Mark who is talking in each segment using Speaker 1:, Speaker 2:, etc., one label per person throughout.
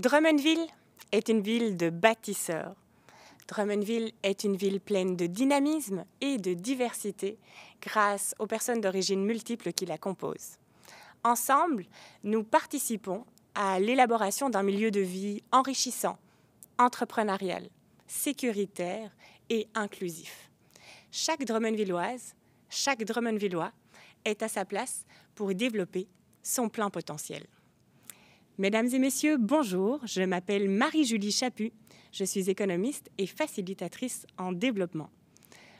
Speaker 1: Drummondville est une ville de bâtisseurs. Drummondville est une ville pleine de dynamisme et de diversité grâce aux personnes d'origine multiple qui la composent. Ensemble, nous participons à l'élaboration d'un milieu de vie enrichissant, entrepreneurial, sécuritaire et inclusif. Chaque Drummondvilloise, chaque Drummondvillois est à sa place pour y développer son plein potentiel. Mesdames et messieurs, bonjour. Je m'appelle Marie-Julie Chaput. Je suis économiste et facilitatrice en développement.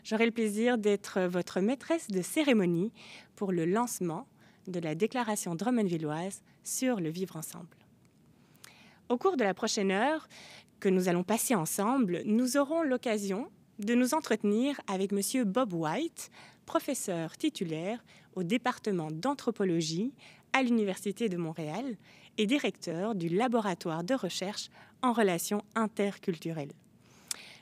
Speaker 1: J'aurai le plaisir d'être votre maîtresse de cérémonie pour le lancement de la déclaration drummondvilloise sur le vivre ensemble. Au cours de la prochaine heure que nous allons passer ensemble, nous aurons l'occasion de nous entretenir avec monsieur Bob White, professeur titulaire au département d'anthropologie à l'Université de Montréal et directeur du laboratoire de recherche en relations interculturelles.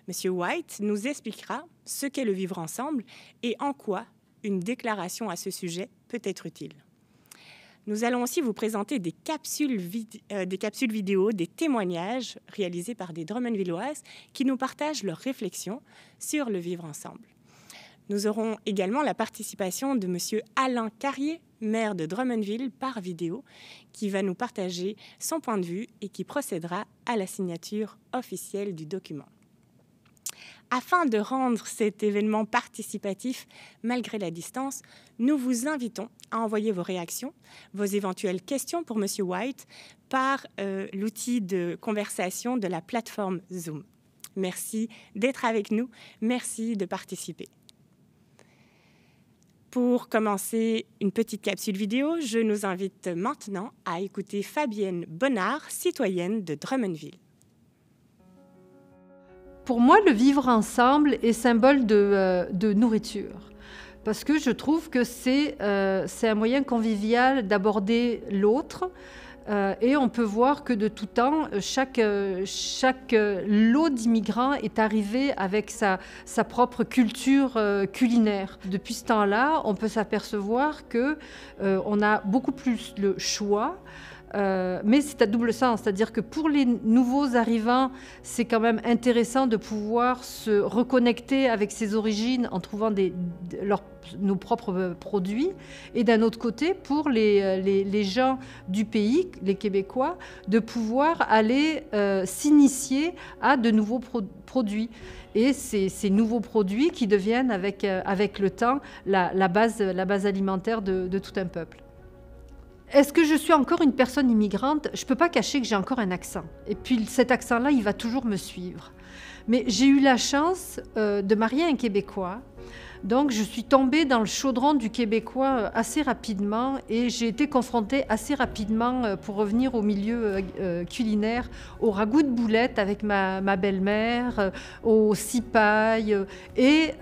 Speaker 1: Monsieur White nous expliquera ce qu'est le vivre ensemble et en quoi une déclaration à ce sujet peut être utile. Nous allons aussi vous présenter des capsules, euh, des vidéo, des témoignages réalisés par des Drummondvilloises qui nous partagent leurs réflexions sur le vivre ensemble. Nous aurons également la participation de M. Alain Carrier, maire de Drummondville, par vidéo, qui va nous partager son point de vue et qui procédera à la signature officielle du document. Afin de rendre cet événement participatif malgré la distance, nous vous invitons à envoyer vos réactions, vos éventuelles questions pour M. White par euh, l'outil de conversation de la plateforme Zoom. Merci d'être avec nous, merci de participer. Pour commencer une petite capsule vidéo, je nous invite maintenant à écouter Fabienne Bonnard, citoyenne de Drummondville.
Speaker 2: Pour moi, le vivre ensemble est symbole de, euh, nourriture parce que je trouve que c'est euh, un moyen convivial d'aborder l'autre, euh, et on peut voir que de tout temps, euh, chaque, euh, lot d'immigrants est arrivé avec sa, propre culture culinaire. Depuis ce temps-là, on peut s'apercevoir que on a beaucoup plus le choix. Euh, mais c'est à double sens, c'est-à-dire que pour les nouveaux arrivants, c'est quand même intéressant de pouvoir se reconnecter avec ses origines en trouvant nos propres euh, produits. Et d'un autre côté, pour euh, les, gens du pays, les Québécois, de pouvoir aller s'initier à de nouveaux produits. Et ces, nouveaux produits qui deviennent avec, avec le temps la, base, alimentaire de tout un peuple. Est-ce que je suis encore une personne immigrante Je ne peux pas cacher que j'ai encore un accent. Et puis cet accent-là, il va toujours me suivre. Mais j'ai eu la chance euh, de marier un Québécois. Donc je suis tombée dans le chaudron du Québécois euh, assez rapidement et j'ai été confrontée assez rapidement, euh, pour revenir au milieu culinaire, au ragoût de boulettes avec ma, belle-mère, au cipaille et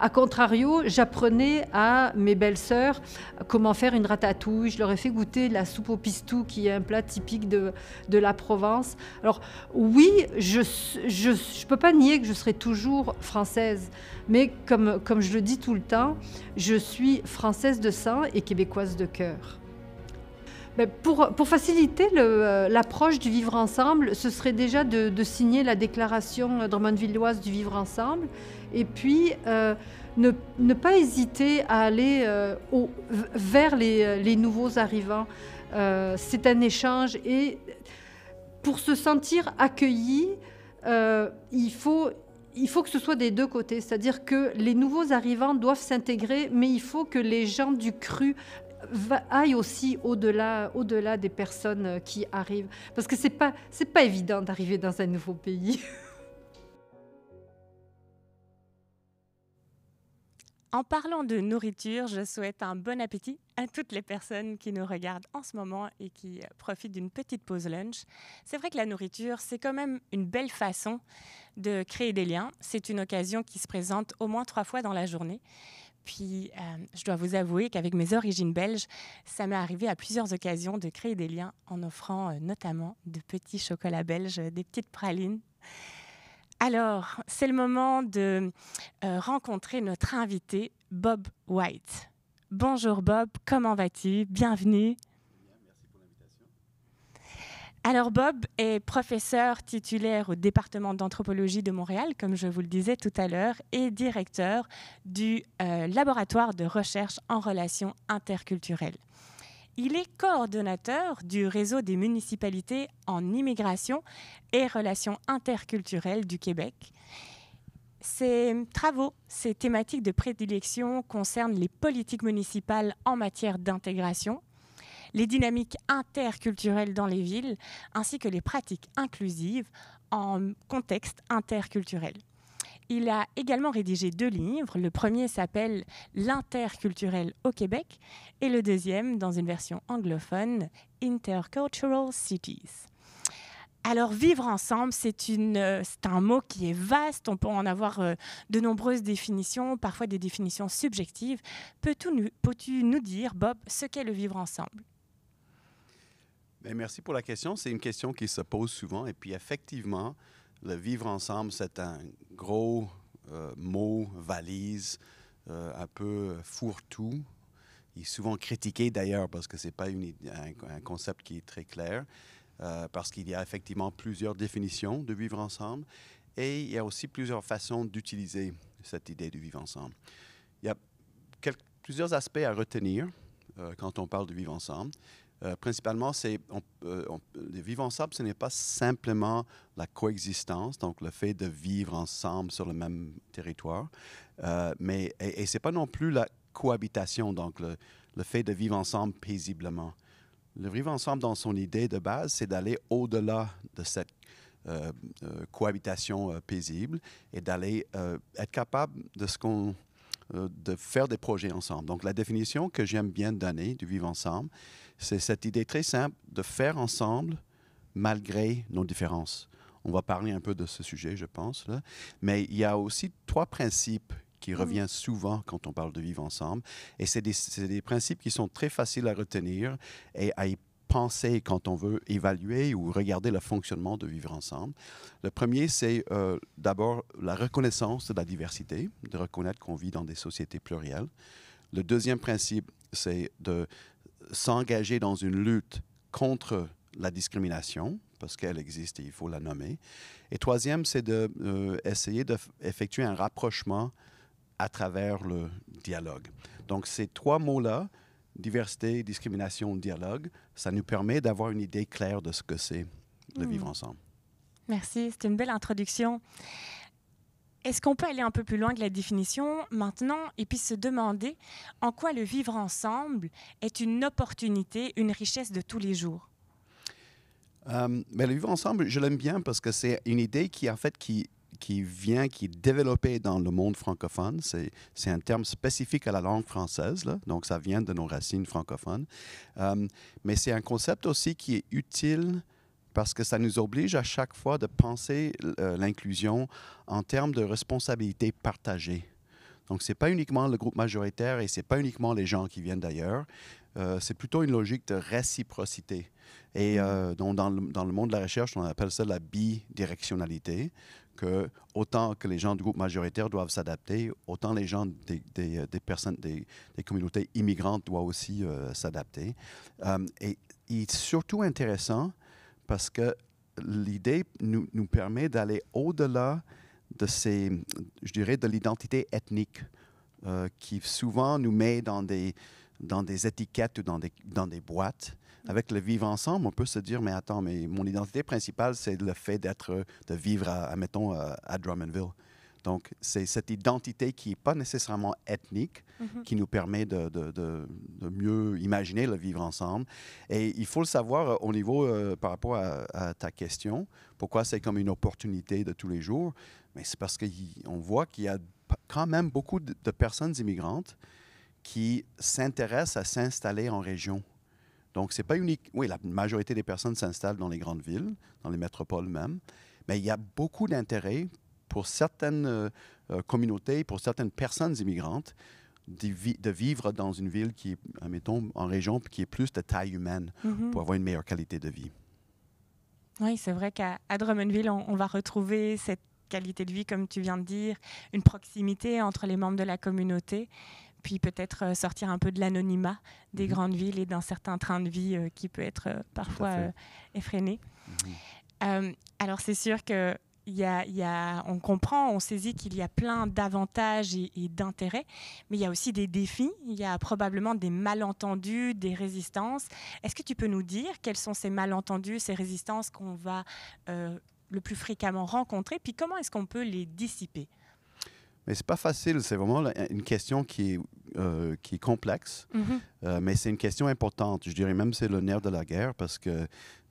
Speaker 2: a contrario, j'apprenais à mes belles-sœurs comment faire une ratatouille. Je leur ai fait goûter la soupe au pistou, qui est un plat typique de, la Provence. Alors oui, je ne peux pas nier que je serai toujours française, mais comme, comme je le dis tout le temps, je suis française de sang et québécoise de cœur. Ben, pour, pour, faciliter euh, l'approche du vivre ensemble, ce serait déjà de, signer la déclaration euh, drummondvilloise du vivre ensemble, et puis euh, ne, pas hésiter à aller euh, vers euh, les, nouveaux arrivants. c'est un échange et pour se sentir accueilli, il faut, il faut que ce soit des deux côtés, c'est-à-dire que les nouveaux arrivants doivent s'intégrer, mais il faut que les gens du cru aillent aussi au-delà au -delà des personnes qui arrivent. Parce que ce n'est pas évident d'arriver dans un nouveau pays.
Speaker 1: En parlant de nourriture, je souhaite un bon appétit à toutes les personnes qui nous regardent en ce moment et qui euh, profitent d'une petite pause lunch. C'est vrai que la nourriture, c'est quand même une belle façon de créer des liens. C'est une occasion qui se présente au moins trois fois dans la journée. Puis, euh, je dois vous avouer qu'avec mes origines belges, ça m'est arrivé à plusieurs occasions de créer des liens en offrant euh, notamment de petits chocolats belges, des petites pralines. Alors, c'est le moment de euh, rencontrer notre invité, Bob White. Bonjour Bob, comment vas-tu Bienvenue. Alors Bob est professeur titulaire au département d'anthropologie de Montréal, comme je vous le disais tout à l'heure, et directeur du euh, laboratoire de recherche en relations interculturelles. Il est coordonnateur du réseau des municipalités en immigration et relations interculturelles du Québec. Ses travaux, ses thématiques de prédilection concernent les politiques municipales en matière d'intégration, les dynamiques interculturelles dans les villes, ainsi que les pratiques inclusives en contexte interculturel. Il a également rédigé deux livres. Le premier s'appelle L'interculturel au Québec et le deuxième, dans une version anglophone, Intercultural Cities. Alors vivre ensemble, c'est un mot qui est vaste, on peut en avoir euh, de nombreuses définitions, parfois des définitions subjectives. Peux-tu nous, dire, Bob, ce qu'est le vivre ensemble
Speaker 3: ben, merci pour la question. C'est une question qui se pose souvent. Et puis, effectivement, le vivre ensemble, c'est un gros euh, mot, valise, euh, un peu fourre-tout. Il est souvent critiqué d'ailleurs parce que ce n'est pas une, un, concept qui est très clair, euh, parce qu'il y a effectivement plusieurs définitions de vivre ensemble et il y a aussi plusieurs façons d'utiliser cette idée de vivre ensemble. Il y a plusieurs aspects à retenir quand on parle de vivre ensemble. Euh, principalement, c'est euh, vivre ensemble, ce n'est pas simplement la coexistence, donc le fait de vivre ensemble sur le même territoire, euh, mais et, c'est pas non plus la cohabitation, donc le, fait de vivre ensemble paisiblement. Le vivre ensemble dans son idée de base, c'est d'aller au-delà de cette cohabitation paisible et d'aller être capable de ce qu'on de faire des projets ensemble. Donc la définition que j'aime bien donner du vivre ensemble, c'est cette idée très simple de faire ensemble malgré nos différences. On va parler un peu de ce sujet, je pense. Là. Mais il y a aussi trois principes qui mm. reviennent souvent quand on parle de vivre ensemble. Et c'est des, principes qui sont très faciles à retenir et à y penser quand on veut évaluer ou regarder le fonctionnement de vivre ensemble. Le premier, c'est euh, d'abord la reconnaissance de la diversité, de reconnaître qu'on vit dans des sociétés plurielles. Le deuxième principe, c'est de s'engager dans une lutte contre la discrimination, parce qu'elle existe et il faut la nommer. Et troisième, c'est d'essayer de, euh, d'effectuer un rapprochement à travers le dialogue. Donc ces trois mots-là, diversité, discrimination, dialogue, ça nous permet d'avoir une idée claire de ce que c'est de hmm. vivre ensemble.
Speaker 1: Merci, c'est une belle introduction. Est-ce qu'on peut aller un peu plus loin de la définition maintenant et puis se demander en quoi le vivre ensemble est une opportunité, une richesse de tous les jours
Speaker 2: mais euh,
Speaker 3: ben, le vivre ensemble, je l'aime bien parce que c'est une idée qui, en fait, qui, qui vient, qui est développée dans le monde francophone. C'est un terme spécifique à la langue française, donc ça vient de nos racines francophones. Euh, mais c'est un concept aussi qui est utile parce que ça nous oblige à chaque fois de penser euh, l'inclusion en termes de responsabilité partagée. Donc, ce n'est pas uniquement le groupe majoritaire et ce n'est pas uniquement les gens qui viennent d'ailleurs. Euh, c'est plutôt une logique de réciprocité. Et mhm. euh, donc dans, le, dans, le, monde de la recherche, on appelle ça la bidirectionnalité, que autant que les gens du groupe majoritaire doivent s'adapter, autant les gens des, des, personnes, des, des, communautés immigrantes doivent aussi s'adapter. et il est surtout intéressant parce que l'idée nous, permet d'aller au-delà de ces, je dirais, de l'identité ethnique euh, qui souvent nous met dans des, dans des étiquettes ou dans des, dans des boîtes. Avec le vivre ensemble, on peut se dire, mais attends, mais mon identité principale, c'est le fait d'être, de vivre, à mettons, euh, à Drummondville. Donc, c'est cette identité qui n'est pas nécessairement ethnique mhm. qui nous permet de, mieux imaginer le vivre ensemble. Et il faut le savoir euh, au niveau, euh, par rapport à, ta question, pourquoi c'est comme une opportunité de tous les jours, mais c'est parce qu'on voit qu'il y a quand même beaucoup de personnes immigrantes qui s'intéressent à s'installer en région. Donc, c'est pas unique. Oui, la majorité des personnes s'installent dans les grandes villes, dans les métropoles même, mais il y a beaucoup d'intérêt pour certaines euh, euh, communautés, pour certaines personnes immigrantes, de, de, vivre dans une ville qui est, admettons, en région, qui est plus de taille humaine mhm. pour avoir une meilleure qualité de vie.
Speaker 1: Oui, c'est vrai qu'à Drummondville, on, va retrouver cette qualité de vie, comme tu viens de dire, une proximité entre les membres de la communauté, puis peut-être euh, sortir un peu de l'anonymat des mhm. grandes villes et d'un certain train de vie qui peut être parfois effréné. Mhm. alors c'est sûr que on comprend, on saisit qu'il y a plein d'avantages et, d'intérêts, mais il y a aussi des défis, il y a probablement des malentendus, des résistances. Est-ce que tu peux nous dire quels sont ces malentendus, ces résistances qu'on va euh, le plus fréquemment rencontrer, puis comment est-ce qu'on peut les dissiper
Speaker 3: mais c'est pas facile, c'est vraiment une question qui est, euh, complexe, mm-hmm. euh, mais c'est une question importante. Je dirais même c'est le nerf de la guerre parce que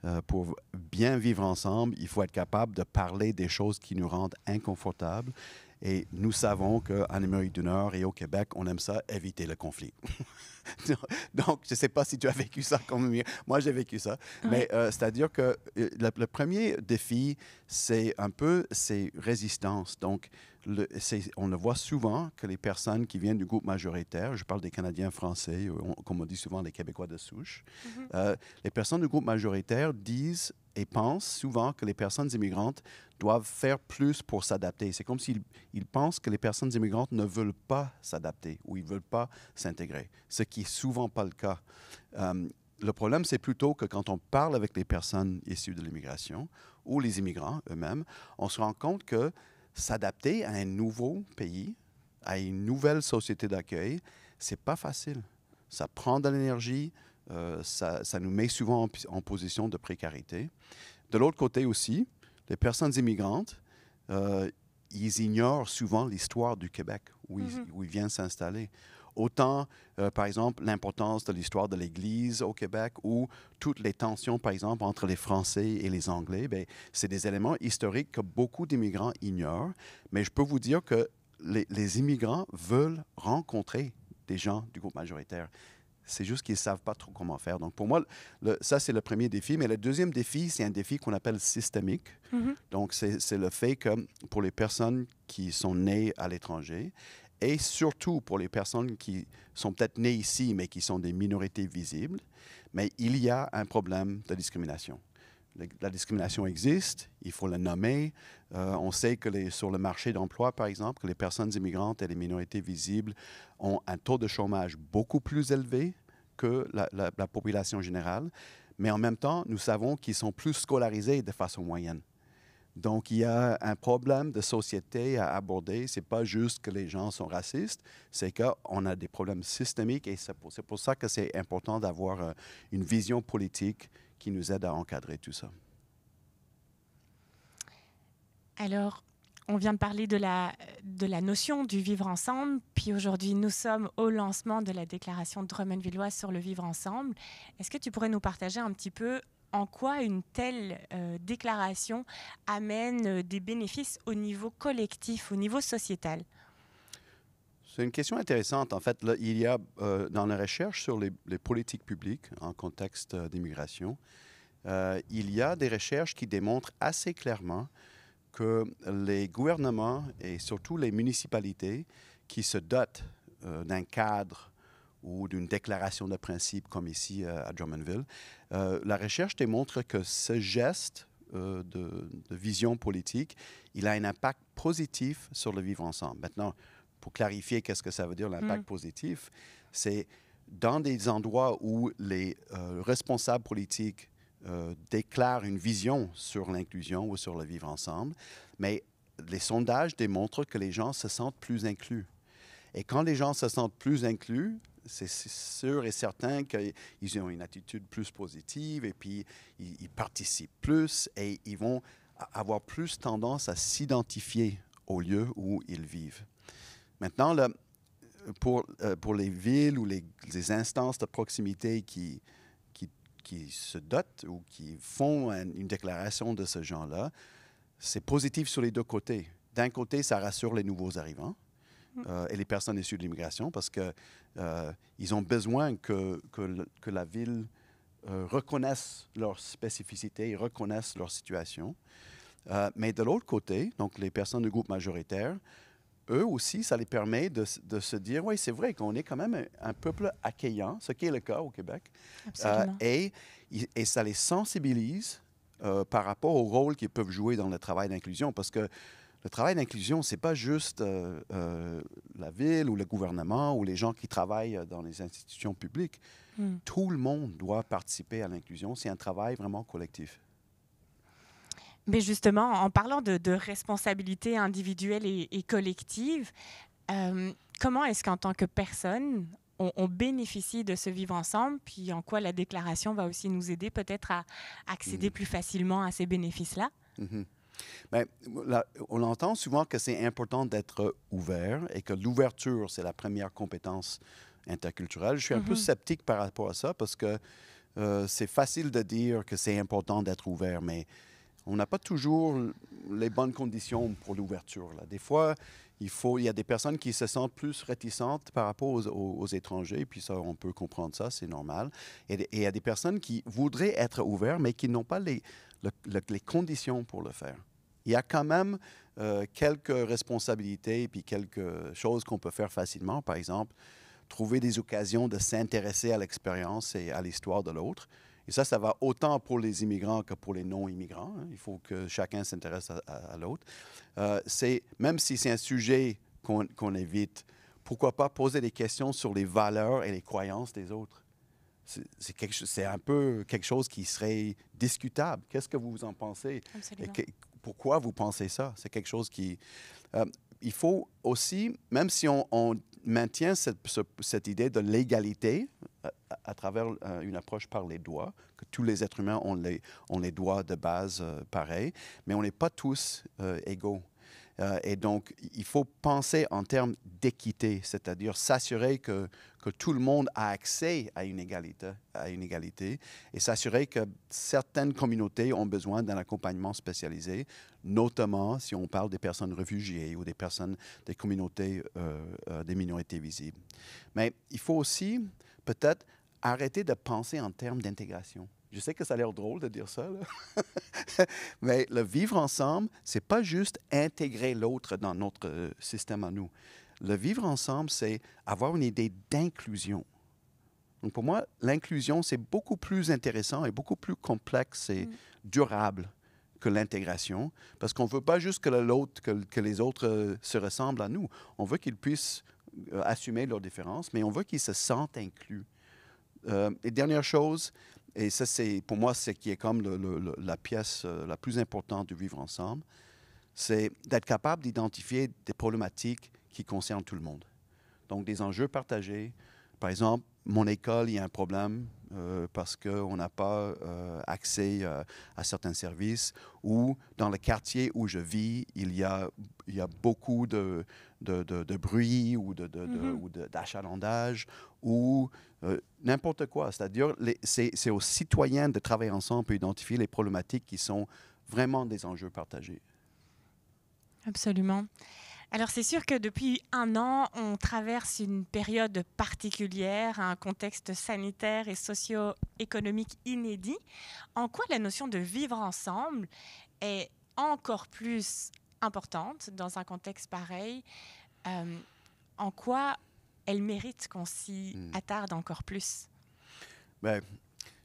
Speaker 3: euh, pour bien vivre ensemble, il faut être capable de parler des choses qui nous rendent inconfortables. Et nous savons qu'en Amérique du Nord et au Québec, on aime ça, éviter le conflit. Donc, je ne sais pas si tu as vécu ça comme moi, j'ai vécu ça. Mais euh, c'est-à-dire que euh, le, le, premier défi, c'est un peu ces résistances. Donc, on le voit souvent que les personnes qui viennent du groupe majoritaire, je parle des Canadiens français, euh, comme on dit souvent les Québécois de souche, mhm. euh, les personnes du groupe majoritaire disent et pensent souvent que les personnes immigrantes doivent faire plus pour s'adapter. C'est comme s'ils pensent que les personnes immigrantes ne veulent pas s'adapter ou ils ne veulent pas s'intégrer, ce qui n'est souvent pas le cas. Euh, le problème, c'est plutôt que quand on parle avec les personnes issues de l'immigration ou les immigrants eux-mêmes, on se rend compte que s'adapter à un nouveau pays, à une nouvelle société d'accueil, c'est pas facile. Ça prend de l'énergie, euh, ça, nous met souvent en, position de précarité. De l'autre côté aussi, les personnes immigrantes, euh, ils ignorent souvent l'histoire du Québec, où, mhm. où ils viennent s'installer. Autant, euh, par exemple, l'importance de l'histoire de l'Église au Québec ou toutes les tensions, par exemple, entre les Français et les Anglais, ben, c'est des éléments historiques que beaucoup d'immigrants ignorent. Mais je peux vous dire que les, immigrants veulent rencontrer des gens du groupe majoritaire. C'est juste qu'ils ne savent pas trop comment faire. Donc, pour moi, ça, c'est le premier défi. Mais le deuxième défi, c'est un défi qu'on appelle systémique. Mm-hmm. Donc, c'est le fait que pour les personnes qui sont nées à l'étranger et surtout pour les personnes qui sont peut-être nées ici, mais qui sont des minorités visibles, mais il y a un problème de discrimination. la discrimination existe, il faut la nommer. Euh, on sait que sur le marché d'emploi, par exemple, les personnes immigrantes et les minorités visibles ont un taux de chômage beaucoup plus élevé que la population générale, mais en même temps, nous savons qu'ils sont plus scolarisés de façon moyenne. Donc, il y a un problème de société à aborder. Ce n'est pas juste que les gens sont racistes, c'est qu'on a des problèmes systémiques et c'est pour, ça que c'est important d'avoir euh, une vision politique qui nous aide à encadrer tout ça.
Speaker 1: Alors, on vient de parler de la, notion du vivre ensemble, puis aujourd'hui, nous sommes au lancement de la déclaration de Drummond-Villois sur le vivre ensemble. Est-ce que tu pourrais nous partager un petit peu en quoi une telle euh, déclaration amène euh, des bénéfices au niveau collectif, au niveau sociétal?
Speaker 3: C'est une question intéressante. En fait, il y a euh, dans la recherche sur les, politiques publiques en contexte d'immigration, il y a des recherches qui démontrent assez clairement que les gouvernements et surtout les municipalités qui se dotent d'un cadre ou d'une déclaration de principe comme ici euh, à Drummondville. Euh, la recherche démontre que ce geste euh, de, vision politique, il a un impact positif sur le vivre ensemble. Maintenant, pour clarifier qu'est-ce que ça veut dire l'impact mm. positif, c'est dans des endroits où les responsables politiques déclarent une vision sur l'inclusion ou sur le vivre ensemble, mais les sondages démontrent que les gens se sentent plus inclus. Et quand les gens se sentent plus inclus, c'est sûr et certain qu'ils ont une attitude plus positive et puis ils, participent plus et ils vont avoir plus tendance à s'identifier au lieu où ils vivent. Maintenant, euh, pour, les villes ou les, instances de proximité qui, se dotent ou qui font une déclaration de ce genre-là, c'est positif sur les deux côtés. D'un côté, ça rassure les nouveaux arrivants, euh, et les personnes issues de l'immigration parce qu'ils euh, ont besoin que, que, la ville euh, reconnaisse leur spécificité, reconnaisse leur situation. Euh, mais de l'autre côté, donc les personnes du groupe majoritaire, eux aussi, ça les permet de, de se dire, oui, c'est vrai qu'on est quand même un, peuple accueillant, ce qui est le cas au Québec. et, et ça les sensibilise par rapport au rôle qu'ils peuvent jouer dans le travail d'inclusion parce que le travail d'inclusion, ce n'est pas juste euh, euh, la ville ou le gouvernement ou les gens qui travaillent euh, dans les institutions publiques. Hmm. Tout le monde doit participer à l'inclusion. C'est un travail vraiment collectif.
Speaker 1: Mais justement, en parlant de, responsabilité individuelle et, collective, comment est-ce qu'en tant que personne, on, bénéficie de ce vivre ensemble, puis en quoi la déclaration va aussi nous aider peut-être à accéder hmm. plus facilement à ces bénéfices-là
Speaker 3: mm-hmm. Bien, on entend souvent que c'est important d'être ouvert et que l'ouverture, c'est la première compétence interculturelle. Je suis un peu mhm. sceptique par rapport à ça parce que euh, c'est facile de dire que c'est important d'être ouvert, mais on n'a pas toujours les bonnes conditions pour l'ouverture. Des fois, il, y a des personnes qui se sentent plus réticentes par rapport aux, étrangers, puis ça, on peut comprendre ça, c'est normal. Et, il y a des personnes qui voudraient être ouvertes, mais qui n'ont pas les conditions pour le faire il y a quand même euh, quelques responsabilités et puis quelques choses qu'on peut faire facilement. Par exemple, trouver des occasions de s'intéresser à l'expérience et à l'histoire de l'autre. Et ça, ça va autant pour les immigrants que pour les non-immigrants. Hein. Il faut que chacun s'intéresse à, l'autre. Euh, c'est, même si c'est un sujet qu'on, évite, pourquoi pas poser des questions sur les valeurs et les croyances des autres? C'est, un peu quelque chose qui serait discutable. Qu'est-ce que vous en pensez? pourquoi vous pensez ça. C'est quelque chose qui... Euh, il faut aussi, même si on, maintient cette, idée de l'égalité euh, à, travers euh, une approche par les doigts, que tous les êtres humains ont les, les doigts de base pareils, mais on n'est pas tous égaux. et donc, il faut penser en termes d'équité, c'est-à-dire s'assurer que, que tout le monde a accès à une égalité, à une égalité et s'assurer que certaines communautés ont besoin d'un accompagnement spécialisé, notamment si on parle des personnes réfugiées ou des personnes des communautés euh, euh, des minorités visibles. Mais il faut aussi peut-être arrêter de penser en termes d'intégration. Je sais que ça a l'air drôle de dire ça, mais le vivre ensemble, c'est pas juste intégrer l'autre dans notre euh, système à nous. Le vivre ensemble, c'est avoir une idée d'inclusion. Donc pour moi, l'inclusion, c'est beaucoup plus intéressant et beaucoup plus complexe et mm. durable que l'intégration, parce qu'on ne veut pas juste que, l'autre, que, les autres euh, se ressemblent à nous. On veut qu'ils puissent euh, assumer leurs différences, mais on veut qu'ils se sentent inclus. Euh, et dernière chose, et ça c'est pour moi ce qui est comme la pièce la plus importante du vivre ensemble, c'est d'être capable d'identifier des problématiques qui concerne tout le monde. Donc, des enjeux partagés. Par exemple, mon école, il y a un problème parce euh, parce qu'on n'a pas euh, accès euh, à certains services. Ou dans le quartier où je vis, il y a, il y a beaucoup de, de, bruit ou mm-hmm. d'achalandage ou, n'importe quoi. C'est-à-dire, c'est aux citoyens de travailler ensemble et identifier les problématiques qui sont vraiment des enjeux partagés.
Speaker 1: Absolument. Alors c'est sûr que depuis un an, on traverse une période particulière, un contexte sanitaire et socio-économique inédit. En quoi la notion de vivre ensemble est encore plus importante dans un contexte pareil euh, En quoi elle mérite qu'on s'y hmm. attarde encore plus
Speaker 3: ben,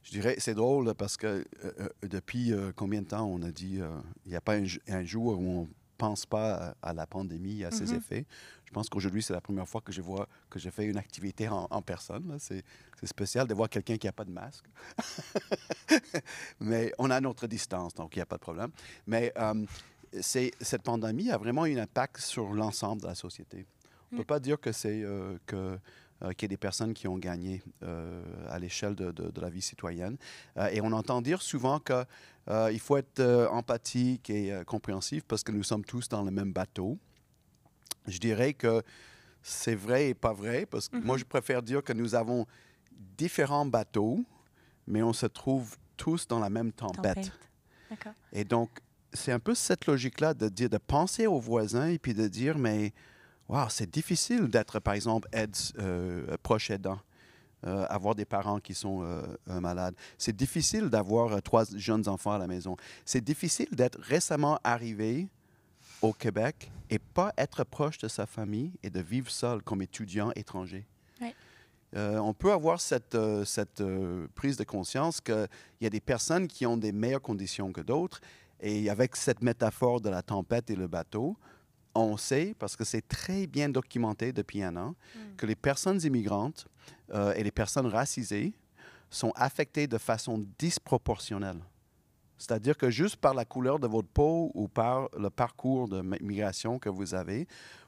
Speaker 3: Je dirais, c'est drôle parce que euh, euh, depuis combien de temps on a dit, il n'y a pas un, un jour où on pense pas à, la pandémie, à ses mm-hmm. effets. Je pense qu'aujourd'hui, c'est la première fois que je vois que je fais une activité en, personne. C'est spécial de voir quelqu'un qui n'a pas de masque. Mais on a notre distance, donc il n'y a pas de problème. Mais euh, c'est cette pandémie a vraiment eu un impact sur l'ensemble de la société. On ne peut mm. pas dire que c'est euh, que euh, qu'il y a des personnes qui ont gagné à l'échelle de, la vie citoyenne. et on entend dire souvent que euh, il faut être euh, empathique et euh, compréhensif parce que nous sommes tous dans le même bateau. Je dirais que c'est vrai et pas vrai parce que moi, mm-hmm. je préfère dire que nous avons différents bateaux, mais on se trouve tous dans la même tempête. Et donc, c'est un peu cette logique-là de dire, de penser aux voisins et puis de dire, mais waouh c'est difficile d'être, par exemple, proche aidant. Euh, avoir des parents qui sont euh, euh, malades. C'est difficile d'avoir trois jeunes enfants à la maison. C'est difficile d'être récemment arrivé au Québec et pas être proche de sa famille et de vivre seul comme étudiant étranger. on peut avoir cette, cette prise de conscience qu'il y a des personnes qui ont des meilleures conditions que d'autres. Et avec cette métaphore de la tempête et le bateau, on sait, parce que c'est très bien documenté depuis un an, mm. que les personnes immigrantes euh, et les personnes racisées sont affectées de façon disproportionnelle. C'est-à-dire que juste par la couleur de votre peau ou par le parcours de migration que vous avez,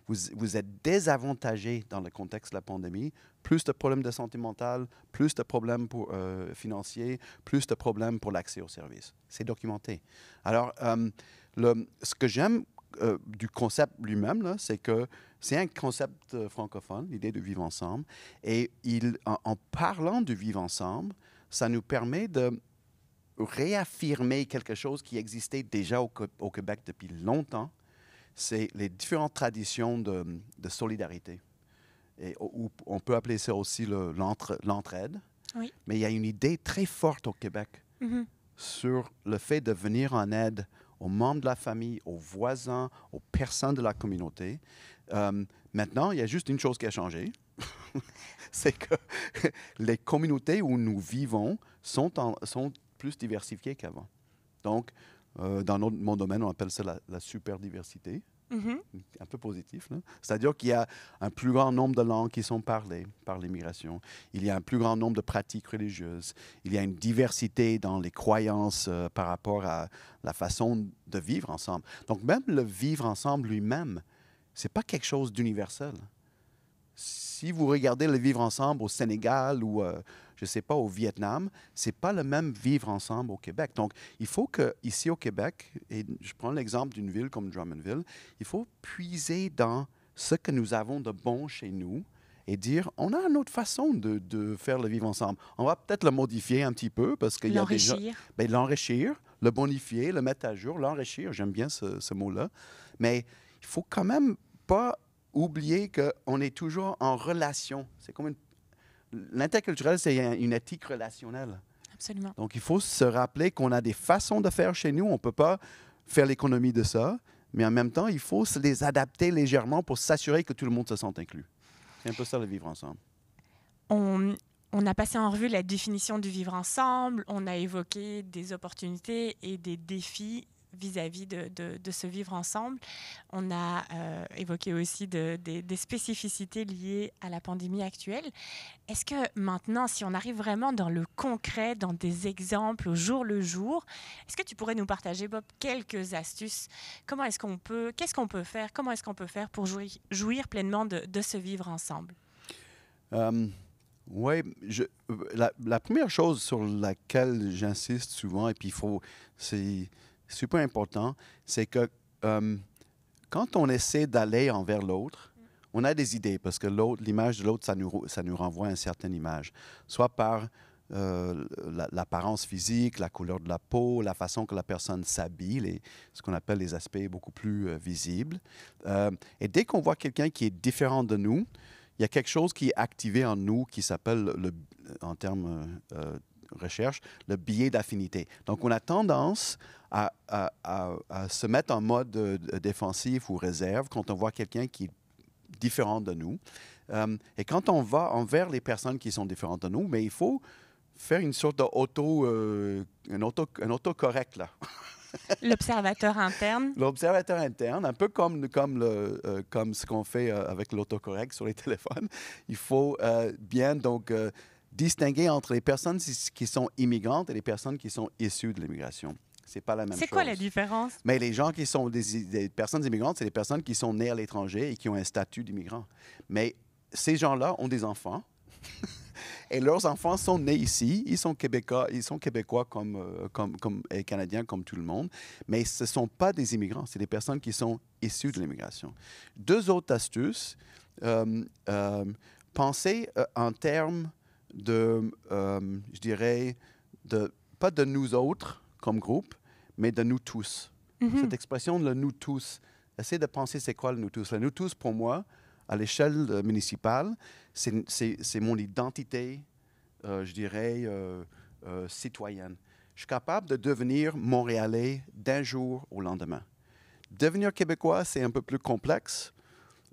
Speaker 3: vous, êtes désavantagé dans le contexte de la pandémie. Plus de problèmes de santé mentale, plus de problèmes pour, euh, financiers, plus de problèmes pour l'accès aux services. C'est documenté. Alors, euh, le, ce que j'aime euh, du concept lui-même, c'est que c'est un concept euh, francophone, l'idée de vivre ensemble. Et en, parlant de vivre ensemble, ça nous permet de réaffirmer quelque chose qui existait déjà au, Québec depuis longtemps, c'est les différentes traditions de, solidarité. Et, ou, on peut appeler ça aussi l'entraide. Mais il y a une idée très forte au Québec mm-hmm. sur le fait de venir en aide aux membres de la famille, aux voisins, aux personnes de la communauté. Euh, maintenant, il y a juste une chose qui a changé. c'est que les communautés où nous vivons sont, sont plus diversifiées qu'avant. Donc, euh, dans notre, mon domaine, on appelle ça la, la diversité. Mhm. un peu positif. C'est-à-dire qu'il y a un plus grand nombre de langues qui sont parlées par l'immigration. Il y a un plus grand nombre de pratiques religieuses. Il y a une diversité dans les croyances euh, par rapport à la façon de vivre ensemble. Donc même le vivre ensemble lui-même, ce n'est pas quelque chose d'universel si vous regardez le vivre ensemble au Sénégal ou euh, je ne sais pas, au Vietnam, c'est pas le même vivre ensemble au Québec. Donc, il faut que ici au Québec, et je prends l'exemple d'une ville comme Drummondville, il faut puiser dans ce que nous avons de bon chez nous et dire on a une autre façon de, faire le vivre ensemble. On va peut-être le modifier un petit peu parce qu'il y a des ben, l'enrichir, le bonifier, le mettre à jour, l'enrichir. J'aime bien ce, mot-là, mais il faut quand même pas oublier qu'on est toujours en relation. C'est comme une l'interculturel, c'est une éthique relationnelle. Absolument. Donc, il faut se rappeler qu'on a des façons de faire chez nous. On ne peut pas faire l'économie de ça, mais en même temps, il faut se les adapter légèrement pour s'assurer que tout le monde se sente inclus. C'est un peu ça, le vivre ensemble.
Speaker 1: On, on a passé en revue la définition du vivre ensemble, on a évoqué des opportunités et des défis vis-à-vis de, de, ce vivre ensemble. On a euh, évoqué aussi des spécificités liées à la pandémie actuelle. Est-ce que maintenant, si on arrive vraiment dans le concret, dans des exemples au jour le jour, est-ce que tu pourrais nous partager, Bob, quelques astuces Comment est-ce qu'on peut, qu'est-ce qu'on peut faire Comment est-ce qu'on peut faire pour jouir, jouir pleinement de, ce vivre ensemble
Speaker 3: euh, Ouais, Oui, euh, la, la, première chose sur laquelle j'insiste souvent, et puis il faut, c'est super important, c'est que euh, quand on essaie d'aller envers l'autre, on a des idées parce que l'image de l'autre, ça nous, ça nous renvoie à une certaine image, soit par euh, l'apparence physique, la couleur de la peau, la façon que la personne s'habille, ce qu'on appelle les aspects beaucoup plus euh, visibles. et dès qu'on voit quelqu'un qui est différent de nous, il y a quelque chose qui est activé en nous qui s'appelle, en termes recherche, le biais d'affinité. Donc on a tendance à, se mettre en mode euh, défensif ou réserve quand on voit quelqu'un qui est différent de nous. Euh, et quand on va envers les personnes qui sont différentes de nous, mais il faut faire une sorte d'auto, euh, un auto, un correct là.
Speaker 1: L'observateur interne.
Speaker 3: L'observateur interne, un peu comme, comme, le, comme ce qu'on fait avec l'autocorrect sur les téléphones. Il faut bien donc distinguer entre les personnes qui sont immigrantes et les personnes qui sont issues de l'immigration. C'est pas la même chose. C'est quoi la différence? Mais les gens qui sont des, personnes immigrantes, c'est des personnes qui sont nées à l'étranger et qui ont un statut d'immigrant. Mais ces gens-là ont des enfants. et leurs enfants sont nés ici, ils sont québécois, ils sont québécois comme, euh, comme, comme et canadiens comme tout le monde, mais ce ne sont pas des immigrants, c'est des personnes qui sont issues de l'immigration. Deux autres astuces, euh, euh, pensez en termes de, je dirais, de, pas de nous autres, comme groupe, mais de nous tous. Mhm. Cette expression de le nous tous, essayez de penser c'est quoi le nous tous. Le nous tous, pour moi, à l'échelle euh, municipale, c'est mon identité, euh, je dirais, euh, citoyenne. Je suis capable de devenir Montréalais d'un jour au lendemain. Devenir Québécois, c'est un peu plus complexe,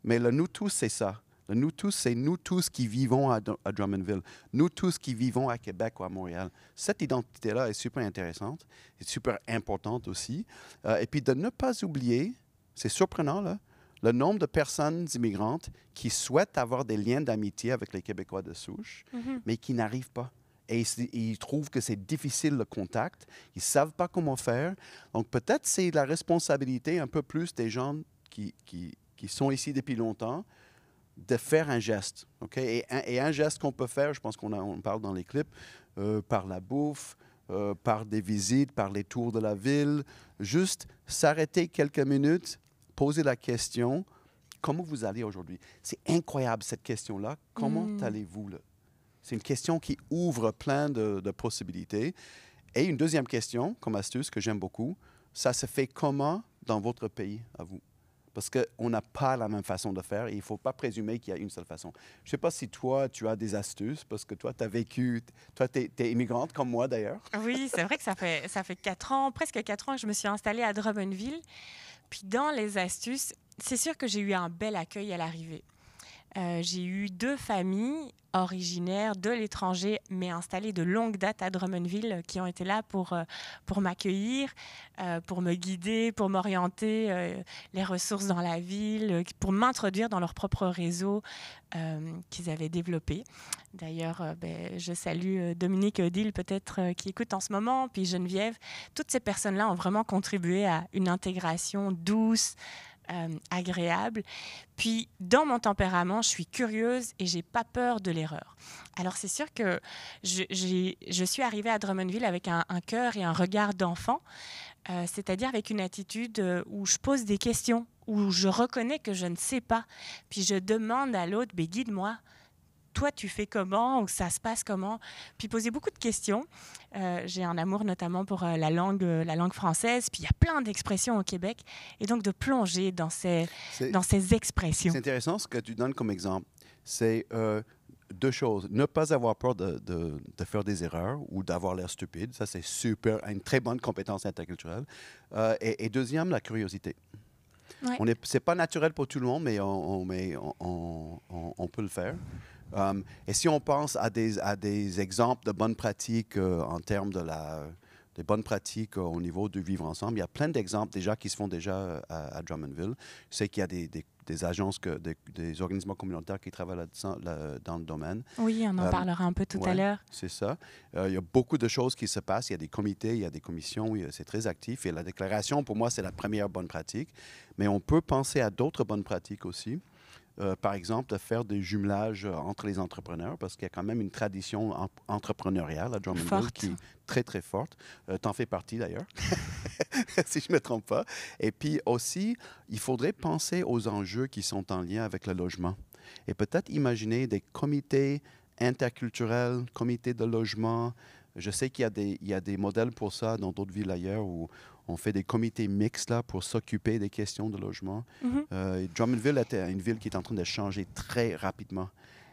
Speaker 3: mais le nous tous, c'est ça. Nous tous, c'est nous tous qui vivons à, Drummondville, nous tous qui vivons à Québec ou à Montréal. Cette identité-là est super intéressante, est super importante aussi. Euh, et puis de ne pas oublier, c'est surprenant là, le nombre de personnes immigrantes qui souhaitent avoir des liens d'amitié avec les Québécois de souche, mm-hmm. mais qui n'arrivent pas et ils, trouvent que c'est difficile le contact, ils ne savent pas comment faire. Donc peut-être c'est la responsabilité un peu plus des gens qui, qui, sont ici depuis longtemps, de faire un geste. ok et, un, geste qu'on peut faire, je pense qu'on on parle dans les clips, euh, par la bouffe, euh, par des visites, par les tours de la ville, juste s'arrêter quelques minutes, poser la question, comment vous allez aujourd'hui C'est incroyable cette question-là, comment mm. allez-vous C'est une question qui ouvre plein de possibilités. Et une deuxième question, comme astuce, que j'aime beaucoup, ça se fait comment dans votre pays à vous parce qu'on n'a pas la même façon de faire et il ne faut pas présumer qu'il y a une seule façon. Je ne sais pas si toi, tu as des astuces, parce que toi, tu as vécu, toi, tu es, immigrante comme moi d'ailleurs.
Speaker 1: Oui, c'est vrai que ça fait, quatre ans, presque quatre ans que je me suis installée à Drummondville. Puis dans les astuces, c'est sûr que j'ai eu un bel accueil à l'arrivée. Euh, j'ai eu deux familles originaires de l'étranger, mais installées de longue date à Drummondville, qui ont été là pour, euh, pour m'accueillir, euh, pour me guider, pour m'orienter les ressources dans la ville, pour m'introduire dans leur propre réseau qu'ils avaient développé. D'ailleurs, ben, je salue Dominique Odile, peut-être, qui écoute en ce moment, puis Geneviève. Toutes ces personnes-là ont vraiment contribué à une intégration douce, euh, agréable. Puis, dans mon tempérament, je suis curieuse et j'ai pas peur de l'erreur. Alors, c'est sûr que je, suis arrivée à Drummondville avec un, cœur et un regard d'enfant, euh, c'est-à-dire avec une attitude euh, où je pose des questions, où je reconnais que je ne sais pas, puis je demande à l'autre, ben, guide-moi, toi, tu fais comment ou ça se passe comment Puis poser beaucoup de questions. Euh, j'ai un amour notamment pour euh, la langue, euh, la langue française. Puis il y a plein d'expressions au Québec, et donc de plonger dans ces, dans ces expressions. C'est intéressant ce
Speaker 3: que tu donnes comme exemple. C'est deux choses. Ne pas avoir peur de, faire des erreurs ou d'avoir l'air stupide. Ça, c'est super, une très bonne compétence interculturelle. Et, deuxième, la curiosité. Ouais. On c'est pas naturel pour tout le monde, mais on, mais on peut le faire. Um, et si on pense à des, à des exemples de bonnes pratiques euh, en termes de la des bonnes pratiques euh, au niveau du vivre ensemble. Il y a plein d'exemples déjà qui se font déjà euh, à, Drummondville. Je sais qu'il y a des, des, agences, que, des, organismes communautaires qui travaillent dans le domaine.
Speaker 1: Oui, on en um, parlera un peu tout à l'heure.
Speaker 3: C'est ça. il y a beaucoup de choses qui se passent. Il y a des comités, il y a des commissions, c'est très actif. Et la déclaration, pour moi, c'est la première bonne pratique. Mais on peut penser à d'autres bonnes pratiques aussi. Euh, par exemple, de faire des jumelages euh, entre les entrepreneurs, parce qu'il y a quand même une tradition entrepreneuriale à Drummondville qui est très, très forte. Euh, t'en fais partie d'ailleurs, si je ne me trompe pas. Et puis aussi, il faudrait penser aux enjeux qui sont en lien avec le logement et peut-être imaginer des comités interculturels, comités de logement. Je sais qu'il y, y, a des modèles pour ça dans d'autres villes ailleurs où on fait des comités mixtes là, pour s'occuper des questions de logement. Mhm. Euh, Drummondville est une ville qui est en train de changer très rapidement.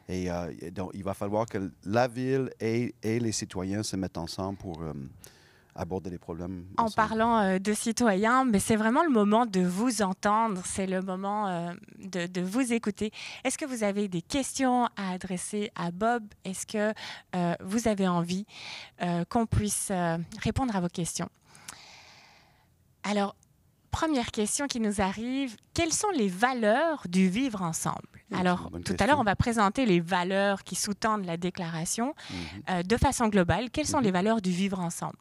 Speaker 3: Et, euh, donc, il va falloir que la ville et, les citoyens se mettent ensemble pour euh, aborder les problèmes.
Speaker 1: En parlant de citoyens, mais c'est vraiment le moment de vous entendre, c'est le moment de, vous écouter. Est-ce que vous avez des questions à adresser à Bob Est-ce que vous avez envie qu'on puisse répondre à vos questions alors, première question qui nous arrive, quelles sont les valeurs du vivre ensemble Alors, tout à l'heure, on va présenter les valeurs qui sous-tendent la déclaration. Mhm. Euh, de façon globale, quelles sont mhm. les valeurs du vivre ensemble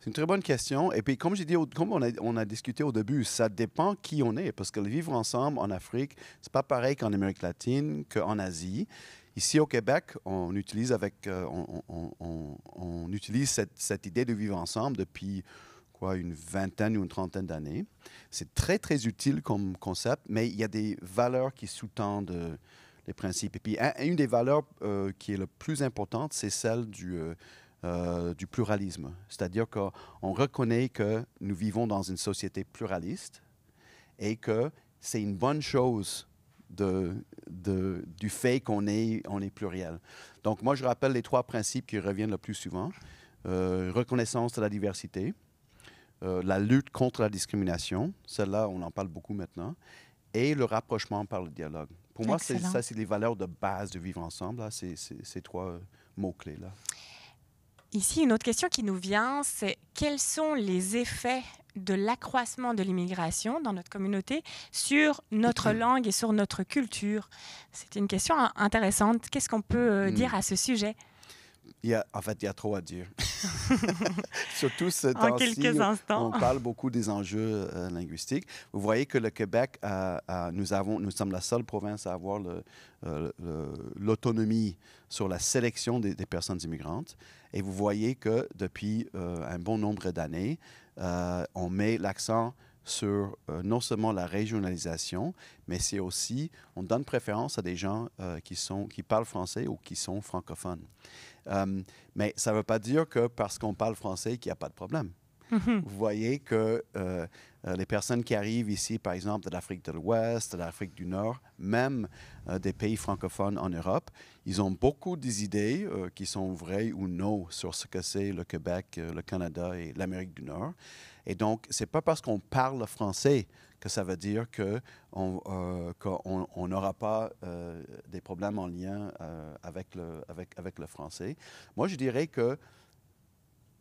Speaker 3: c'est une très bonne question. Et puis, comme j'ai dit, comme on a, discuté au début, ça dépend qui on est, parce que le vivre ensemble en Afrique, c'est pas pareil qu'en Amérique latine, qu'en Asie. Ici au Québec, on utilise avec, euh, on, utilise cette, cette, idée de vivre ensemble depuis une vingtaine ou une trentaine d'années. C'est très, très utile comme concept, mais il y a des valeurs qui sous-tendent euh, les principes. Et puis, une des valeurs euh, qui est la plus importante, c'est celle euh, du, pluralisme. C'est-à-dire qu'on reconnaît que nous vivons dans une société pluraliste et que c'est une bonne chose de, du fait qu'on est, on est pluriel. Donc moi, je rappelle les trois principes qui reviennent le plus souvent. reconnaissance de la diversité, euh, la lutte contre la discrimination, celle-là, on en parle beaucoup maintenant, et le rapprochement par le dialogue. Pour moi, ça, c'est les valeurs de base de vivre ensemble, ces trois euh, mots-clés. là.
Speaker 1: Ici, une autre question qui nous vient, c'est quels sont les effets de l'accroissement de l'immigration dans notre communauté sur notre langue et sur notre culture C'est une question hein, intéressante. Qu'est-ce qu'on peut euh, hmm. dire à ce sujet
Speaker 3: en fait, il y a trop à dire. Surtout ce temps-ci, on parle beaucoup des enjeux euh, linguistiques. Vous voyez que le Québec, nous, avons, nous sommes la seule province à avoir euh, l'autonomie sur la sélection des, personnes immigrantes. Et vous voyez que depuis euh, un bon nombre d'années, on met l'accent sur non seulement la régionalisation, mais c'est aussi, on donne préférence à des gens qui, sont, qui parlent français ou qui sont francophones. Euh, mais ça ne veut pas dire que parce qu'on parle français qu'il n'y a pas de problème. Mhm. Vous voyez que euh, euh, les personnes qui arrivent ici, par exemple, de l'Afrique de l'Ouest, de l'Afrique du Nord, même des pays francophones en Europe, ils ont beaucoup des idées qui sont vraies ou non sur ce que c'est le Québec, le Canada et l'Amérique du Nord. Et donc, c'est pas parce qu'on parle français que ça veut dire qu'on euh, n'aura pas euh, des problèmes en lien euh, avec, le, avec, avec, le français. Moi, je dirais que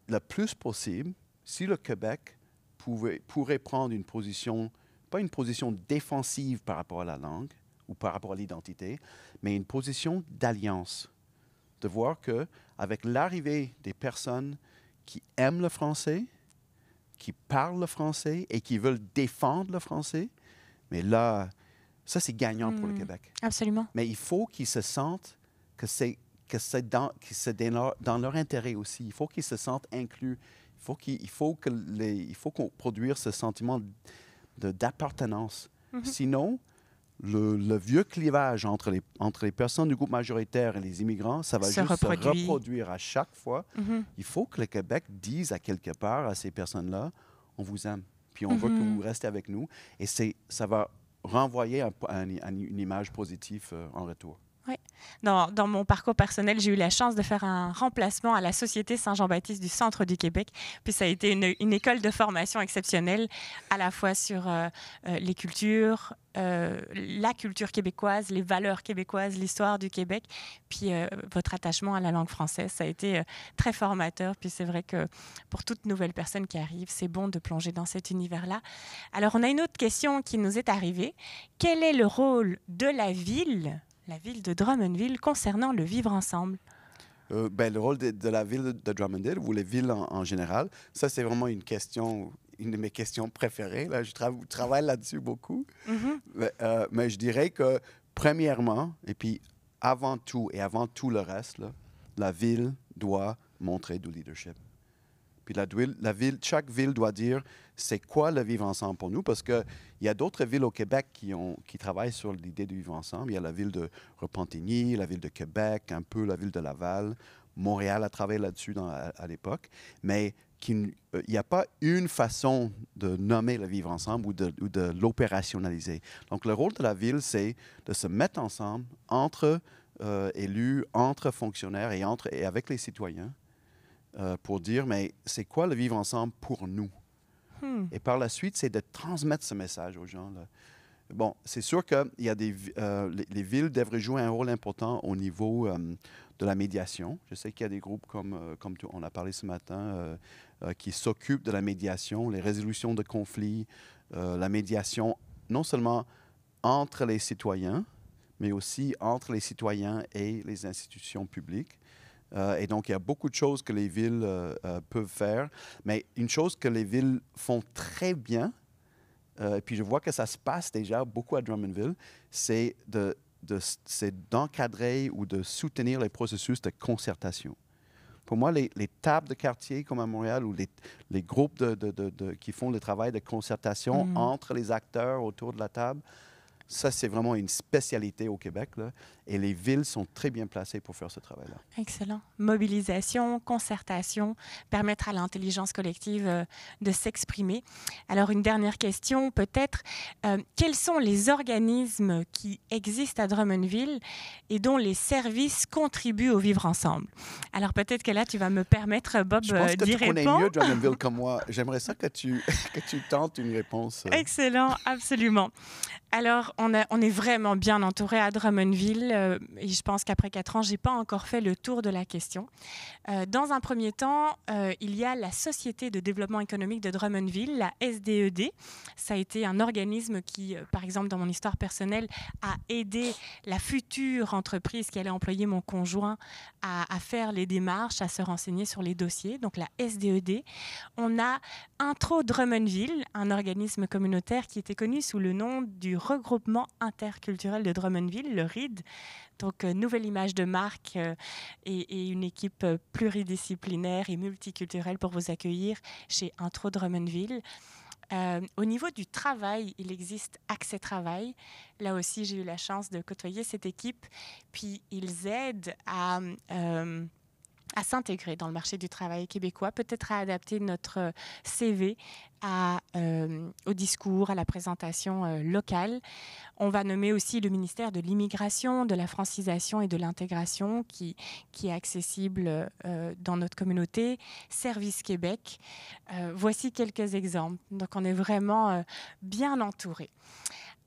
Speaker 3: le plus possible, si le Québec pouvait, pourrait prendre une position, pas une position défensive par rapport à la langue ou par rapport à l'identité, mais une position d'alliance, de voir que avec l'arrivée des personnes qui aiment le français, qui parlent le français et qui veulent défendre le français. Mais là, ça, c'est gagnant pour le hmm. Québec. Absolument. Mais il faut qu'ils se sentent que c'est que c'est dans, dans, dans, leur intérêt aussi. Il faut qu'ils se sentent inclus. Il faut qu'il faut que les, il faut qu'on produise ce sentiment d'appartenance. Mhm. Sinon, le, vieux clivage entre les, personnes du groupe majoritaire et les immigrants, ça va juste reproduire. se reproduire à chaque fois. Mhm. Il faut que le Québec dise à quelque part à ces personnes-là, on vous aime, puis on veut que mhm. vous restez avec nous. Et ça va renvoyer une image positive euh, en retour.
Speaker 1: Oui. Dans, mon parcours personnel, j'ai eu la chance de faire un remplacement à la Société Saint-Jean-Baptiste du Centre du Québec. Puis ça a été une, école de formation exceptionnelle, à la fois sur euh, euh, les cultures, euh, la culture québécoise, les valeurs québécoises, l'histoire du Québec, puis votre attachement à la langue française. Ça a été très formateur. Puis c'est vrai que pour toute nouvelle personne qui arrive, c'est bon de plonger dans cet univers-là. Alors on a une autre question qui nous est arrivée. Quel est le rôle de la ville la ville de Drummondville concernant le vivre ensemble?
Speaker 3: Euh, ben, le rôle de, la ville de Drummondville ou les villes en, général, ça, c'est vraiment une question, une de mes questions préférées. Là. Je travaille là-dessus beaucoup. Mhm. Euh, mais, je dirais que, premièrement, et puis avant tout, et avant tout le reste, la ville doit montrer du leadership la, ville, chaque ville doit dire c'est quoi le vivre ensemble pour nous, parce qu'il y a d'autres villes au Québec qui, travaillent sur l'idée du vivre ensemble. Il y a la ville de Repentigny, la ville de Québec, un peu la ville de Laval. Montréal a travaillé là-dessus à, l'époque. Mais euh, il n'y a pas une façon de nommer le vivre ensemble ou de, l'opérationnaliser. Donc le rôle de la ville, c'est de se mettre ensemble entre euh, élus, entre fonctionnaires et, entre, et avec les citoyens euh, pour dire, mais c'est quoi le vivre ensemble pour nous? Hmm. Et par la suite, c'est de transmettre ce message aux gens. Bon, c'est sûr que y a des, euh, les, villes devraient jouer un rôle important au niveau euh, de la médiation. Je sais qu'il y a des groupes comme, comme on a parlé ce matin qui s'occupent de la médiation, les résolutions de conflits, la médiation non seulement entre les citoyens, mais aussi entre les citoyens et les institutions publiques. Euh, et donc, il y a beaucoup de choses que les villes euh, euh, peuvent faire. Mais une chose que les villes font très bien, et puis je vois que ça se passe déjà beaucoup à Drummondville, c'est de, d'encadrer ou de soutenir les processus de concertation. Pour moi, les, tables de quartier comme à Montréal ou les, les groupes de, de, qui font le travail de concertation mm. entre les acteurs autour de la table, ça, c'est vraiment une spécialité au Québec. et les villes sont très bien placées pour faire ce travail-là.
Speaker 1: Excellent. Mobilisation, concertation, permettre à l'intelligence collective euh, de s'exprimer. Alors, une dernière question, peut-être. Euh, quels sont les organismes qui existent à Drummondville et dont les services contribuent au vivre ensemble? Alors, peut-être que là, tu vas me permettre, Bob, d'y répondre. Je pense euh, que tu connais mieux Drummondville
Speaker 3: que moi. J'aimerais ça que tu, que tu tentes une réponse.
Speaker 1: Excellent, absolument alors, on, est vraiment bien entouré à Drummondville. Euh, et je pense qu'après quatre ans, je n'ai pas encore fait le tour de la question. Euh, dans un premier temps, euh, il y a la Société de développement économique de Drummondville, la SDED. E Ça a été un organisme qui, par exemple, dans mon histoire personnelle, a aidé la future entreprise qui allait employer mon conjoint à, à faire les démarches, à se renseigner sur les dossiers. Donc, la SDED. E on a Intro Drummondville, un organisme communautaire qui était connu sous le nom du regroupement interculturel de Drummondville, le RID. Donc, euh, nouvelle image de marque euh, et, une équipe euh, pluridisciplinaire et multiculturelle pour vous accueillir chez Intro Drummondville. au niveau du travail, il existe Accès Travail. Là aussi, j'ai eu la chance de côtoyer cette équipe. Puis, ils aident à à s'intégrer dans le marché du travail québécois, peut-être à adapter notre euh, CV à, euh, au discours, à la présentation euh, locale. On va nommer aussi le ministère de l'immigration, de la francisation et de l'intégration qui, qui est accessible dans notre communauté, Service Québec. voici quelques exemples. Donc on est vraiment bien entouré.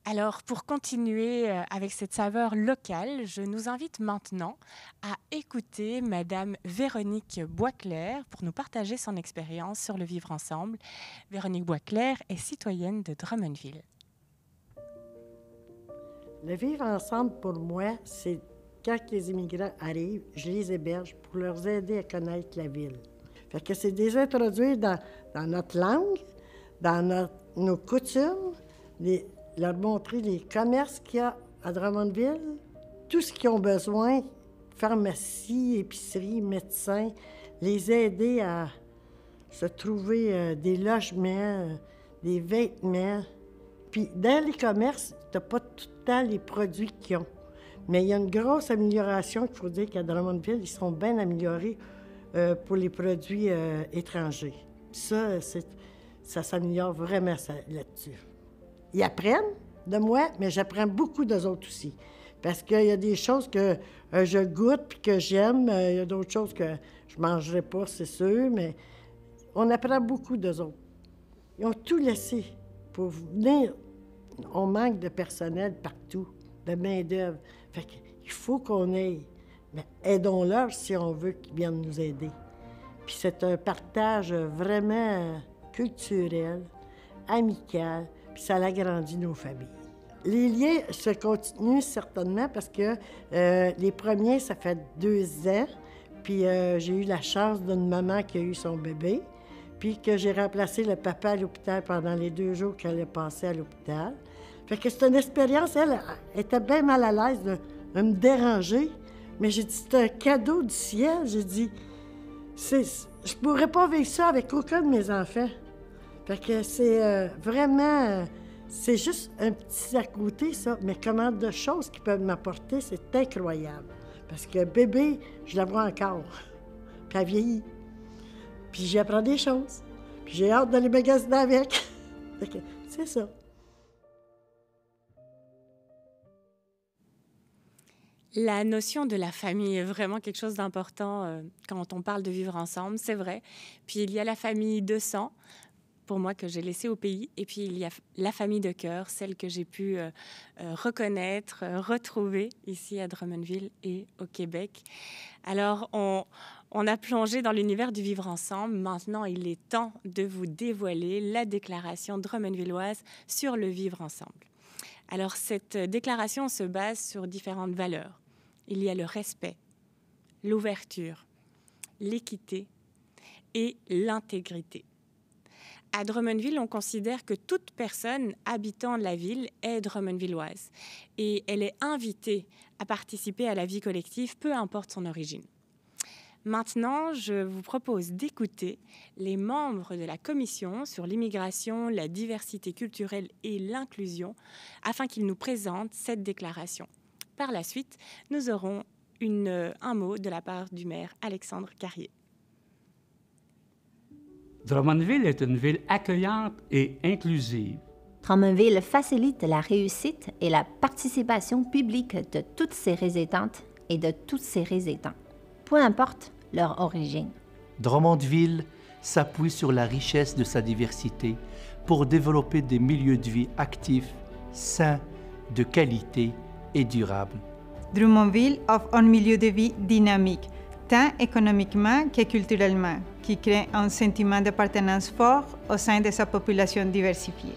Speaker 1: Alors, pour continuer euh, avec cette saveur locale, je nous invite maintenant à écouter Madame Véronique Boisclair pour nous partager son expérience sur le vivre ensemble. Véronique Boisclair est citoyenne de Drummondville. Le vivre ensemble, pour
Speaker 4: moi, c'est quand les immigrants arrivent, je les héberge pour leur aider à connaître la ville. Fait que c'est des introduire dans, notre langue, dans nos coutumes, les, leur montrer les commerces qu'il y a à Drummondville, tout ce qu'ils ont besoin, pharmacie, épicerie, médecin, les aider à se trouver euh, des logements, euh, des vêtements. Puis dans les commerces, tu pas tout le temps les produits qu'ils ont. Mais il y a une grosse amélioration qu'il faut dire qu'à Drummondville, ils sont bien améliorés euh, pour les produits étrangers. Ça, ça s'améliore vraiment là-dessus ils apprennent de moi, mais j'apprends beaucoup d'autres autres aussi. Parce qu'il y a des choses que euh, je goûte et que j'aime. Euh, il y a d'autres choses que je ne mangerai pas, c'est sûr, mais on apprend beaucoup d'autres. autres. Ils ont tout laissé pour venir. On manque de personnel partout, de main-d'œuvre. Il faut qu'on aille. Mais aidons-leur si on veut qu'ils viennent nous aider. Puis c'est un partage vraiment euh, culturel, amical puis ça agrandi nos familles. Les liens se continuent certainement parce que euh, les premiers, ça fait deux ans, puis euh, j'ai eu la chance d'une maman qui a eu son bébé, puis que j'ai remplacé le papa à l'hôpital pendant les deux jours qu'elle a passé à l'hôpital. Fait que c'est une expérience, elle, était bien mal à l'aise de, me déranger, mais j'ai dit, c'est un cadeau du ciel, j'ai dit, je pourrais pas vivre ça avec aucun de mes enfants. Fait que c'est euh, vraiment, euh, c'est juste un petit à côté, ça, mais comment de choses qui peuvent m'apporter, c'est incroyable. Parce que bébé, je la vois encore, puis elle vieillit. Puis j'apprends des choses, puis j'ai hâte d'aller magasiner avec. c'est ça.
Speaker 1: La notion de la famille est vraiment quelque chose d'important euh, quand on parle de vivre ensemble, c'est vrai. Puis il y a la famille de sang, pour moi que j'ai laissé au pays. Et puis il y a la famille de cœur, celle que j'ai pu euh, euh, reconnaître, euh, retrouver ici à Drummondville et au Québec. Alors on, on a plongé dans l'univers du vivre ensemble. Maintenant, il est temps de vous dévoiler la déclaration drummondvilloise sur le vivre ensemble. Alors cette déclaration se base sur différentes valeurs. Il y a le respect, l'ouverture, l'équité et l'intégrité à Drummondville, on considère que toute personne habitant de la ville est Drummondvilloise et elle est invitée à participer à la vie collective, peu importe son origine. Maintenant, je vous propose d'écouter les membres de la commission sur l'immigration, la diversité culturelle et l'inclusion afin qu'ils nous présentent cette déclaration. Par la suite, nous aurons euh, un mot de la part du maire Alexandre Carrier.
Speaker 3: Drummondville est une ville accueillante et inclusive.
Speaker 2: Drummondville facilite la réussite et la participation publique de toutes ses résidentes et de tous ses résidents, peu importe leur origine.
Speaker 5: Drummondville s'appuie sur la richesse de sa diversité pour développer des milieux de vie actifs, sains, de qualité et durables.
Speaker 2: Drummondville offre un milieu de vie dynamique, tant économiquement que culturellement qui crée un sentiment d'appartenance fort au sein de sa population diversifiée.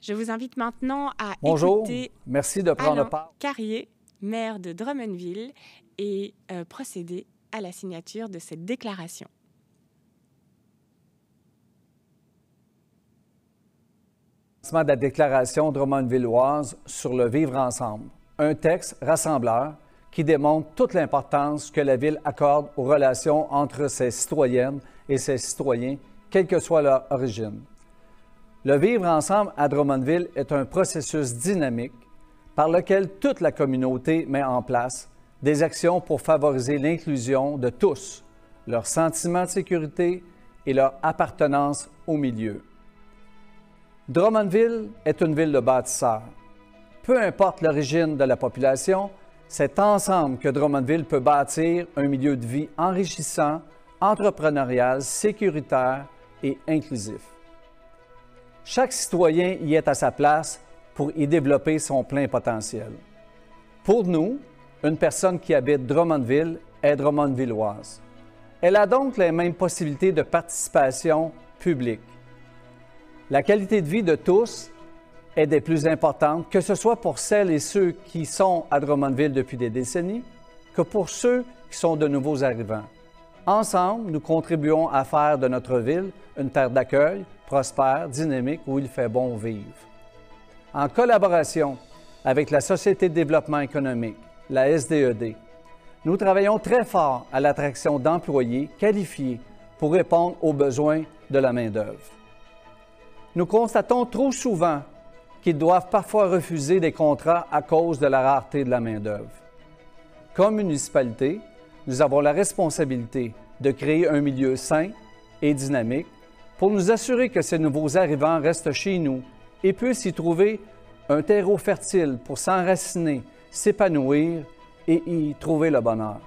Speaker 1: Je vous invite maintenant à Bonjour. écouter
Speaker 5: Merci de prendre part.
Speaker 1: Carrier, maire de Drummondville, et euh, procéder à la signature de cette déclaration.
Speaker 5: de la déclaration drummondvilloise sur le vivre ensemble, un texte rassembleur qui démontre toute l'importance que la Ville accorde aux relations entre ses citoyennes et ses citoyens, quelle que soit leur origine. Le vivre ensemble à Drummondville est un processus dynamique par lequel toute la communauté met en place des actions pour favoriser l'inclusion de tous, leur sentiment de sécurité et leur appartenance au milieu. Drummondville est une ville de bâtisseurs. Peu importe l'origine de la population, c'est ensemble que Drummondville peut bâtir un milieu de vie enrichissant, entrepreneurial, sécuritaire et inclusif. Chaque citoyen y est à sa place pour y développer son plein potentiel. Pour nous, une personne qui habite Drummondville est Drummondvilloise. Elle a donc les mêmes possibilités de participation publique. La qualité de vie de tous est des plus importantes, que ce soit pour celles et ceux qui sont à Drummondville depuis des décennies, que pour ceux qui sont de nouveaux arrivants. Ensemble, nous contribuons à faire de notre ville une terre d'accueil, prospère, dynamique, où il fait bon vivre. En collaboration avec la Société de développement économique, la SDED, e nous travaillons très fort à l'attraction d'employés qualifiés pour répondre aux besoins de la main-d'œuvre. Nous constatons trop souvent qu'ils doivent parfois refuser des contrats à cause de la rareté de la main-d'œuvre. Comme municipalité, nous avons la responsabilité de créer un milieu sain et dynamique pour nous assurer que ces nouveaux arrivants restent chez nous et puissent y trouver un terreau fertile pour s'enraciner, s'épanouir et y trouver le bonheur.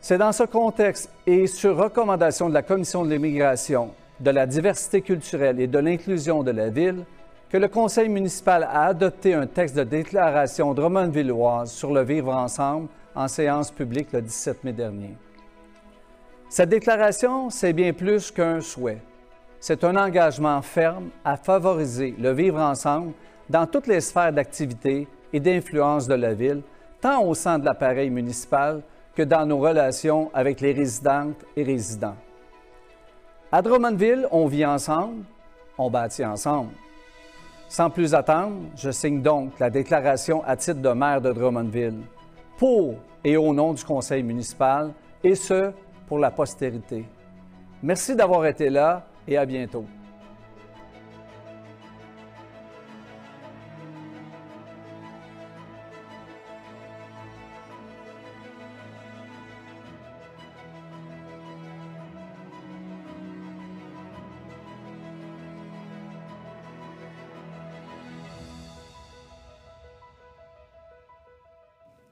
Speaker 5: C'est dans ce contexte et sur recommandation de la Commission de l'immigration, de la diversité culturelle et de l'inclusion de la ville que le conseil municipal a adopté un texte de déclaration drummondvilloise sur le vivre ensemble en séance publique le 17 mai dernier. Cette déclaration, c'est bien plus qu'un souhait. C'est un engagement ferme à favoriser le vivre ensemble dans toutes les sphères d'activité et d'influence de la ville, tant au sein de l'appareil municipal que dans nos relations avec les résidentes et résidents. À Drummondville, on vit ensemble, on bâtit ensemble. Sans plus attendre, je signe donc la déclaration à titre de maire de Drummondville, pour et au nom du conseil municipal, et ce, pour la postérité. Merci d'avoir été là et à bientôt.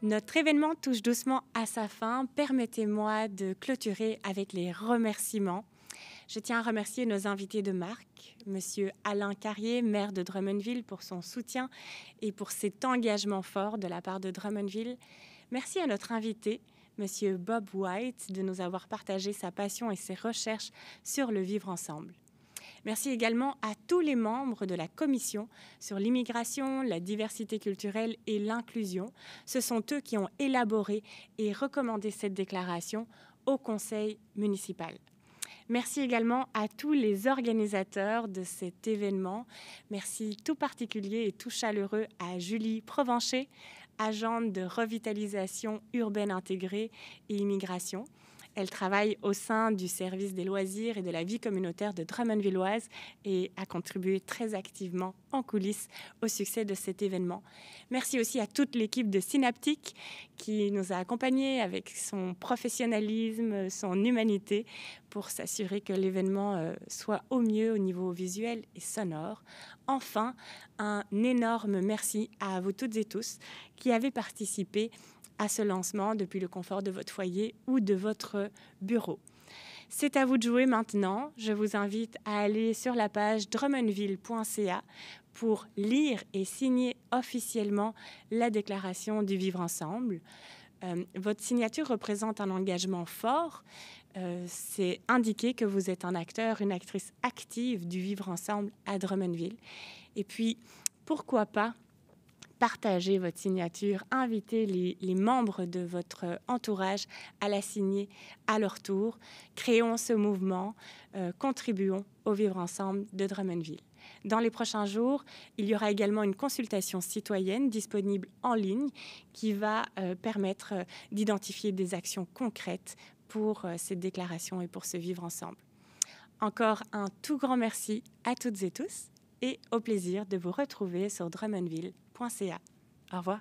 Speaker 1: Notre événement touche doucement à sa fin. Permettez-moi de clôturer avec les remerciements. Je tiens à remercier nos invités de marque, M. Alain Carrier, maire de Drummondville, pour son soutien et pour cet engagement fort de la part de Drummondville. Merci à notre invité, M. Bob White, de nous avoir partagé sa passion et ses recherches sur le vivre ensemble. Merci également à tous les membres de la Commission sur l'immigration, la diversité culturelle et l'inclusion. Ce sont eux qui ont élaboré et recommandé cette déclaration au Conseil municipal. Merci également à tous les organisateurs de cet événement. Merci tout particulier et tout chaleureux à Julie Provencher, agente de revitalisation urbaine intégrée et immigration. Elle travaille au sein du service des loisirs et de la vie communautaire de Drummondvilloise et a contribué très activement en coulisses au succès de cet événement. Merci aussi à toute l'équipe de Synaptique qui nous a accompagnés avec son professionnalisme, son humanité pour s'assurer que l'événement euh, soit au mieux au niveau visuel et sonore. Enfin, un énorme merci à vous toutes et tous qui avez participé à ce lancement depuis le confort de votre foyer ou de votre bureau. C'est à vous de jouer maintenant. Je vous invite à aller sur la page drummondville.ca pour lire et signer officiellement la déclaration du vivre ensemble. Euh, votre signature représente un engagement fort. Euh, c'est indiquer que vous êtes un acteur, une actrice active du vivre ensemble à Drummondville. Et puis, pourquoi pas partagez votre signature, invitez les, membres de votre entourage à la signer à leur tour. Créons ce mouvement, euh, contribuons au vivre ensemble de Drummondville. Dans les prochains jours, il y aura également une consultation citoyenne disponible en ligne qui va euh, permettre euh, d'identifier des actions concrètes pour cette déclaration et pour ce vivre ensemble. Encore un tout grand merci à toutes et tous et au plaisir de vous retrouver sur Drummondville au revoir.